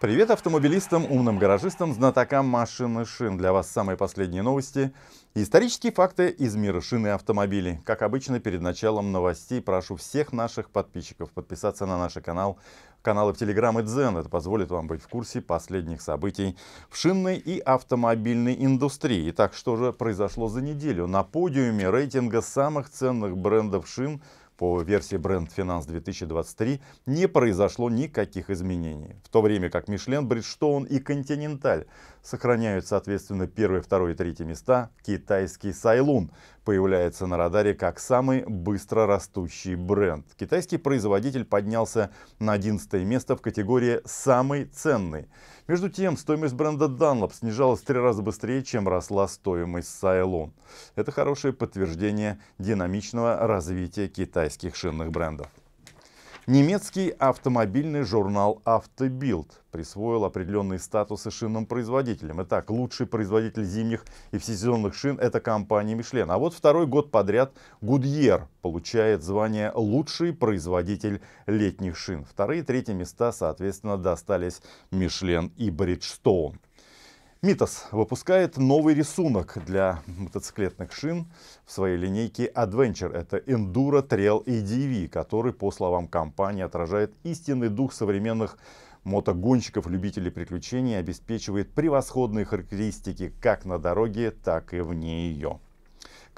Привет автомобилистам, умным гаражистам, знатокам машин и шин. Для вас самые последние новости и исторические факты из мира шин и автомобилей. Как обычно, перед началом новостей прошу всех наших подписчиков подписаться на наш канал, каналы в Телеграм и Дзен. Это позволит вам быть в курсе последних событий в шинной и автомобильной индустрии. Итак, что же произошло за неделю? На подиуме рейтинга самых ценных брендов шин – по версии Brand Finance 2023 не произошло никаких изменений, в то время как Michelin, Bridgestone и Continental сохраняют соответственно первые, второе и третье места. Китайский Сайлун появляется на радаре как самый быстро растущий бренд. Китайский производитель поднялся на 11 место в категории «самый ценный». Между тем, стоимость бренда Dunlop снижалась в три раза быстрее, чем росла стоимость Сайлун. Это хорошее подтверждение динамичного развития Китая китайских шинных брендов. Немецкий автомобильный журнал «Автобилд» присвоил определенные статусы шинным производителям. Итак, лучший производитель зимних и всесезонных шин – это компания «Мишлен». А вот второй год подряд «Гудьер» получает звание «Лучший производитель летних шин». Вторые и третье места, соответственно, достались «Мишлен» и «Бриджстоун». Митас выпускает новый рисунок для мотоциклетных шин в своей линейке Adventure. Это Enduro Trail ADV, e который, по словам компании, отражает истинный дух современных мотогонщиков, любителей приключений, обеспечивает превосходные характеристики как на дороге, так и вне ее.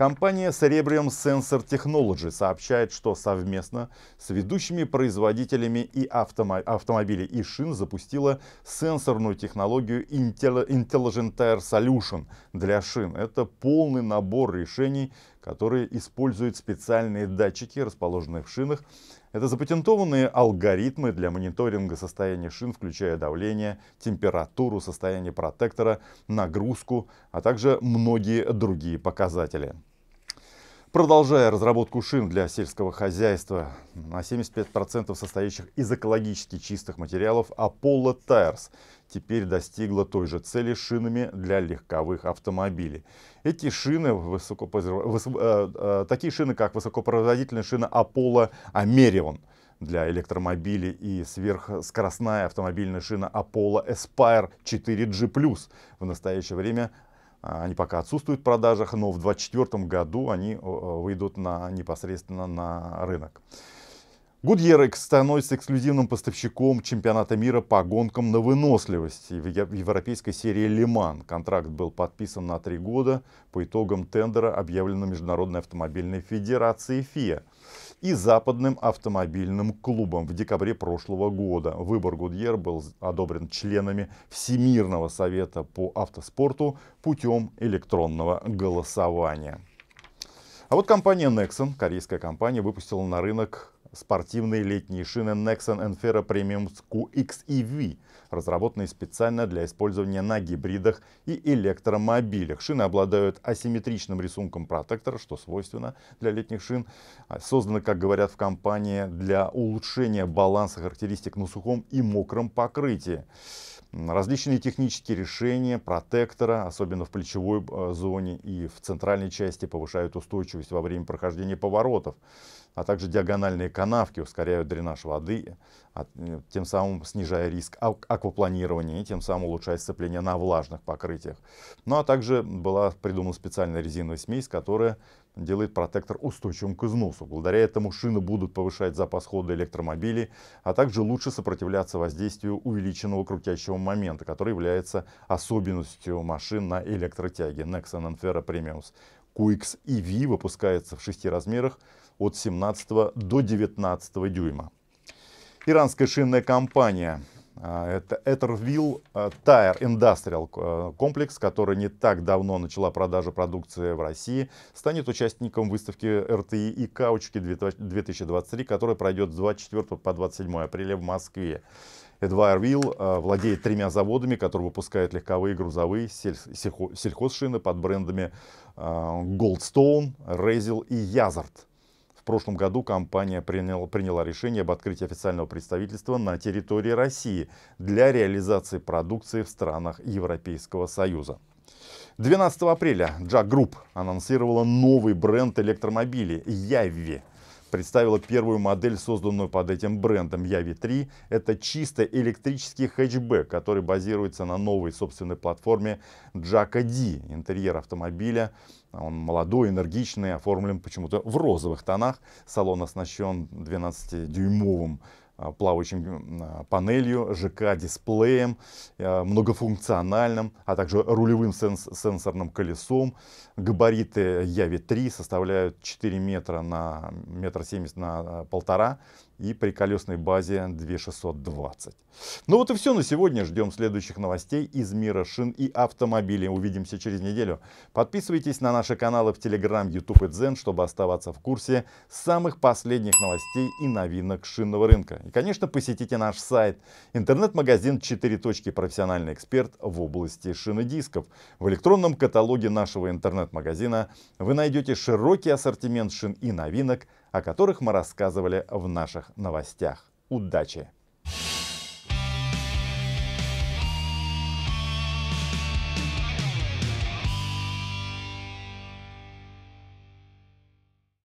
Компания Cerebrium Sensor Technology сообщает, что совместно с ведущими производителями и автомо- автомобилей и шин запустила сенсорную технологию Intelligent Tire Solution для шин. Это полный набор решений, которые используют специальные датчики, расположенные в шинах. Это запатентованные алгоритмы для мониторинга состояния шин, включая давление, температуру, состояние протектора, нагрузку, а также многие другие показатели. Продолжая разработку шин для сельского хозяйства на 75% состоящих из экологически чистых материалов, Apollo Tires теперь достигла той же цели шинами для легковых автомобилей. Эти шины, э, э, такие шины, как высокопроизводительная шина Apollo Amerion для электромобилей и сверхскоростная автомобильная шина Apollo Aspire 4G+. В настоящее время а, они пока отсутствуют в продажах, но в 2024 году они э, э, выйдут на, непосредственно на рынок. Goodyear становится эксклюзивным поставщиком чемпионата мира по гонкам на выносливость в европейской серии «Лиман». Контракт был подписан на три года по итогам тендера, объявленного Международной автомобильной федерацией ФИА и Западным автомобильным клубом в декабре прошлого года. Выбор Гудьер был одобрен членами Всемирного совета по автоспорту путем электронного голосования. А вот компания Nexon, корейская компания, выпустила на рынок спортивные летние шины Nexon Enfera Premium QXEV, разработанные специально для использования на гибридах и электромобилях. Шины обладают асимметричным рисунком протектора, что свойственно для летних шин. А созданы, как говорят в компании, для улучшения баланса характеристик на сухом и мокром покрытии. Различные технические решения протектора, особенно в плечевой э, зоне и в центральной части, повышают устойчивость во время прохождения поворотов, а также диагональные канавки ускоряют дренаж воды, а, э, тем самым снижая риск аквапланирования и тем самым улучшая сцепление на влажных покрытиях. Ну а также была придумана специальная резиновая смесь, которая делает протектор устойчивым к износу. Благодаря этому шины будут повышать запас хода электромобилей, а также лучше сопротивляться воздействию увеличенного крутящего момента, который является особенностью машин на электротяге Nexon Anfera Premiums. QX EV выпускается в шести размерах от 17 до 19 дюйма. Иранская шинная компания а, это Этервилл Тайр Industrial а, комплекс, который не так давно начала продажу продукции в России, станет участником выставки РТИ и Каучки 2023, которая пройдет с 24 по 27 апреля в Москве. Эдвайр Вилл владеет тремя заводами, которые выпускают легковые, грузовые, сельхозшины под брендами а, Goldstone, Razel и Yazard прошлом году компания приняла, приняла решение об открытии официального представительства на территории России для реализации продукции в странах Европейского Союза. 12 апреля Джа Групп анонсировала новый бренд электромобилей Явви представила первую модель, созданную под этим брендом Яви 3. Это чисто электрический хэтчбэк, который базируется на новой собственной платформе Jaca D. Интерьер автомобиля он молодой, энергичный, оформлен почему-то в розовых тонах. Салон оснащен 12-дюймовым а, плавающим а, панелью, ЖК-дисплеем, э, многофункциональным, а также рулевым сенс сенсорным колесом. Габариты Яви 3 составляют 4 метра на метр семьдесят на а, полтора и при колесной базе 2620. Ну вот и все на сегодня. Ждем следующих новостей из мира шин и автомобилей. Увидимся через неделю. Подписывайтесь на наши каналы в Telegram, YouTube и Zen, чтобы оставаться в курсе самых последних новостей и новинок шинного рынка. И, конечно, посетите наш сайт. Интернет-магазин 4 точки «Профессиональный эксперт» в области шин и дисков. В электронном каталоге нашего интернет-магазина вы найдете широкий ассортимент шин и новинок – о которых мы рассказывали в наших новостях. Удачи!